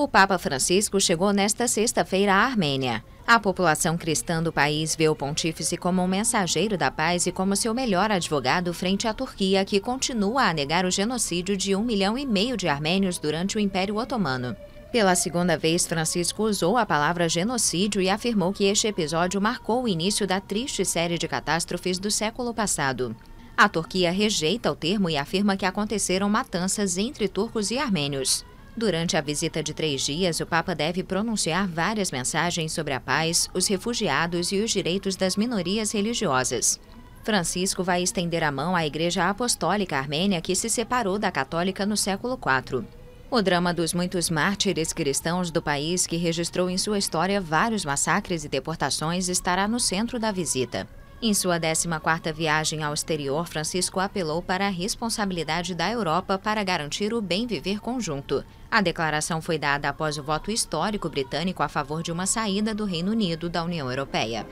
O Papa Francisco chegou nesta sexta-feira à Armênia. A população cristã do país vê o pontífice como um mensageiro da paz e como seu melhor advogado frente à Turquia, que continua a negar o genocídio de um milhão e meio de armênios durante o Império Otomano. Pela segunda vez, Francisco usou a palavra genocídio e afirmou que este episódio marcou o início da triste série de catástrofes do século passado. A Turquia rejeita o termo e afirma que aconteceram matanças entre turcos e armênios. Durante a visita de três dias, o Papa deve pronunciar várias mensagens sobre a paz, os refugiados e os direitos das minorias religiosas. Francisco vai estender a mão à Igreja Apostólica Armênia, que se separou da católica no século IV. O drama dos muitos mártires cristãos do país, que registrou em sua história vários massacres e deportações, estará no centro da visita. Em sua 14ª viagem ao exterior, Francisco apelou para a responsabilidade da Europa para garantir o bem viver conjunto. A declaração foi dada após o voto histórico britânico a favor de uma saída do Reino Unido da União Europeia.